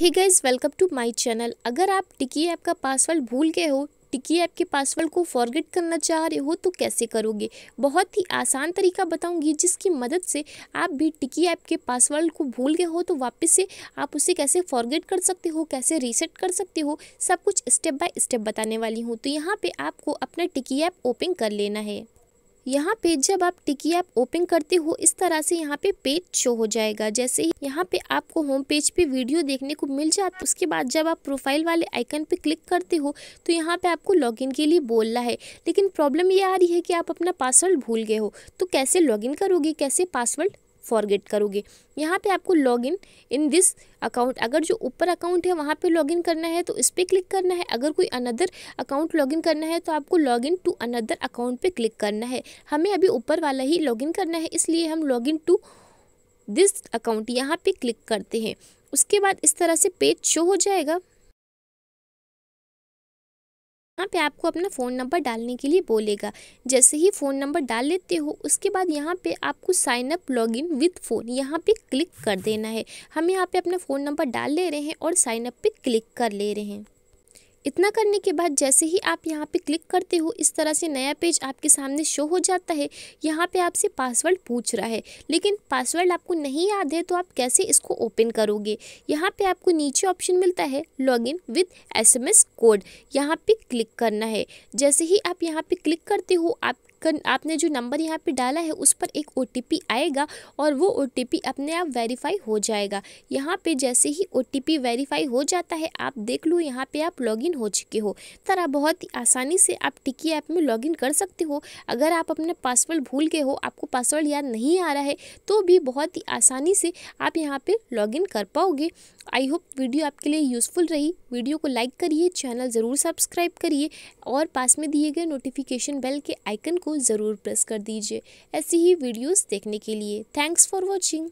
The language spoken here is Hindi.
he guys welcome to my channel अगर आप टिकी ऐप का पासवर्ड भूल गए हो टिकी ऐप के पासवर्ड को फॉरगेट करना चाह रहे हो तो कैसे करोगे बहुत ही आसान तरीका बताऊंगी जिसकी मदद से आप भी टिकी ऐप के पासवर्ड को भूल गए हो तो वापस से आप उसे कैसे फॉरगेट कर सकते हो कैसे रीसेट कर सकते हो सब कुछ स्टेप बाय स्टेप बताने वाली हूँ तो यहाँ पर आपको अपना टिकी ऐप ओपन कर लेना है यहाँ पे जब आप टिकी ऐप ओपन करते हो इस तरह से यहाँ पे पेज शो हो जाएगा जैसे ही यहाँ पे आपको होम पेज पे वीडियो देखने को मिल जाता उसके बाद जब आप प्रोफाइल वाले आइकन पे क्लिक करते हो तो यहाँ पे आपको लॉगिन के लिए बोलना है लेकिन प्रॉब्लम ये आ रही है कि आप अपना पासवर्ड भूल गए हो तो कैसे लॉगिन करोगे कैसे पासवर्ड फॉरगेट करोगे यहाँ पे आपको लॉगिन इन दिस अकाउंट अगर जो ऊपर अकाउंट है वहाँ पे लॉगिन करना है तो इस पर क्लिक करना है अगर कोई अनदर अकाउंट लॉगिन करना है तो आपको लॉगिन टू अनदर अकाउंट पे क्लिक करना है हमें अभी ऊपर वाला ही लॉगिन करना है इसलिए हम लॉगिन टू दिस अकाउंट यहाँ पे क्लिक करते हैं उसके बाद इस तरह से पेज शो हो जाएगा यहाँ पे आपको अपना फ़ोन नंबर डालने के लिए बोलेगा जैसे ही फ़ोन नंबर डाल लेते हो उसके बाद यहाँ पे आपको sign up login with phone यहाँ पे क्लिक कर देना है हम यहाँ पे अपना फ़ोन नंबर डाल ले रहे हैं और साइन अप पे क्लिक कर ले रहे हैं इतना करने के बाद जैसे ही आप यहाँ पे क्लिक करते हो इस तरह से नया पेज आपके सामने शो हो जाता है यहाँ पे आपसे पासवर्ड पूछ रहा है लेकिन पासवर्ड आपको नहीं याद है तो आप कैसे इसको ओपन करोगे यहाँ पे आपको नीचे ऑप्शन मिलता है लॉगिन विद एसएमएस कोड यहाँ पे क्लिक करना है जैसे ही आप यहाँ पे क्लिक करते हो आप कर, आपने जो नंबर यहाँ पे डाला है उस पर एक ओ आएगा और वो ओ अपने आप वेरीफाई हो जाएगा यहाँ पे जैसे ही ओ वेरीफाई हो जाता है आप देख लो यहाँ पे आप लॉगिन हो चुके हो तर आप बहुत ही आसानी से आप टिकी ऐप में लॉगिन कर सकते हो अगर आप अपना पासवर्ड भूल गए हो आपको पासवर्ड याद नहीं आ रहा है तो भी बहुत ही आसानी से आप यहाँ पर लॉगिन कर पाओगे आई होप वीडियो आपके लिए यूज़फुल रही वीडियो को लाइक करिए चैनल ज़रूर सब्सक्राइब करिए और पास में दिए गए नोटिफिकेशन बेल के आइकन को ज़रूर प्रेस कर दीजिए ऐसी ही वीडियोस देखने के लिए थैंक्स फॉर वॉचिंग